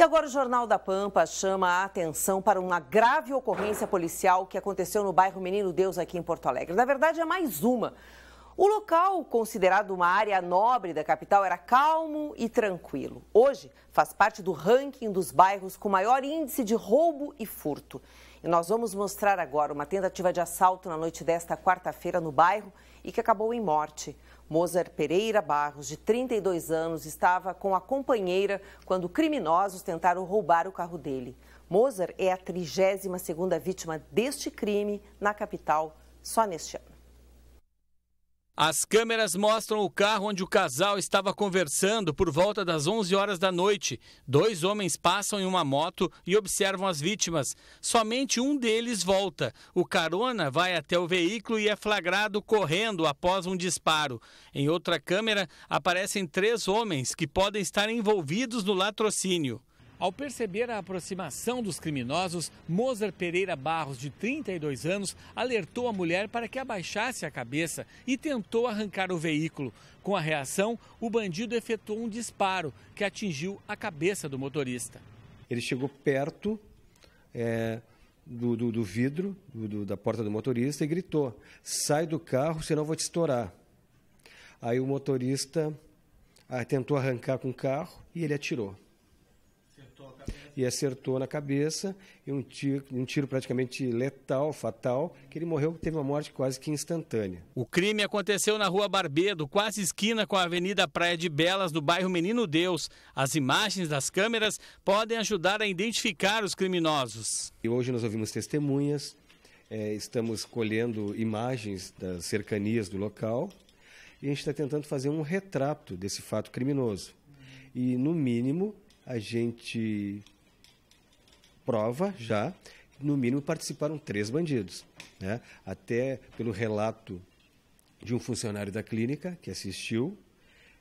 E agora o Jornal da Pampa chama a atenção para uma grave ocorrência policial que aconteceu no bairro Menino Deus, aqui em Porto Alegre. Na verdade, é mais uma. O local, considerado uma área nobre da capital, era calmo e tranquilo. Hoje, faz parte do ranking dos bairros com maior índice de roubo e furto. E nós vamos mostrar agora uma tentativa de assalto na noite desta quarta-feira no bairro e que acabou em morte. Mozart Pereira Barros, de 32 anos, estava com a companheira quando criminosos tentaram roubar o carro dele. Mozart é a 32ª vítima deste crime na capital só neste ano. As câmeras mostram o carro onde o casal estava conversando por volta das 11 horas da noite. Dois homens passam em uma moto e observam as vítimas. Somente um deles volta. O carona vai até o veículo e é flagrado correndo após um disparo. Em outra câmera, aparecem três homens que podem estar envolvidos no latrocínio. Ao perceber a aproximação dos criminosos, Moser Pereira Barros, de 32 anos, alertou a mulher para que abaixasse a cabeça e tentou arrancar o veículo. Com a reação, o bandido efetuou um disparo que atingiu a cabeça do motorista. Ele chegou perto é, do, do, do, vidro, do, da porta do motorista, e gritou: Sai do carro, senão vou te estourar. Aí o motorista ah, tentou arrancar com o carro e ele atirou e acertou na cabeça, e um tiro, um tiro praticamente letal, fatal, que ele morreu, teve uma morte quase que instantânea. O crime aconteceu na rua Barbedo, quase esquina com a Avenida Praia de Belas, do bairro Menino Deus. As imagens das câmeras podem ajudar a identificar os criminosos. E hoje nós ouvimos testemunhas, é, estamos colhendo imagens das cercanias do local e a gente está tentando fazer um retrato desse fato criminoso. E, no mínimo, a gente prova já, no mínimo participaram três bandidos. Né? Até pelo relato de um funcionário da clínica que assistiu,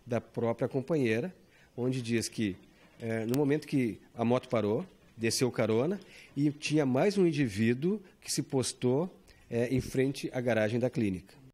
da própria companheira, onde diz que é, no momento que a moto parou, desceu carona e tinha mais um indivíduo que se postou é, em frente à garagem da clínica.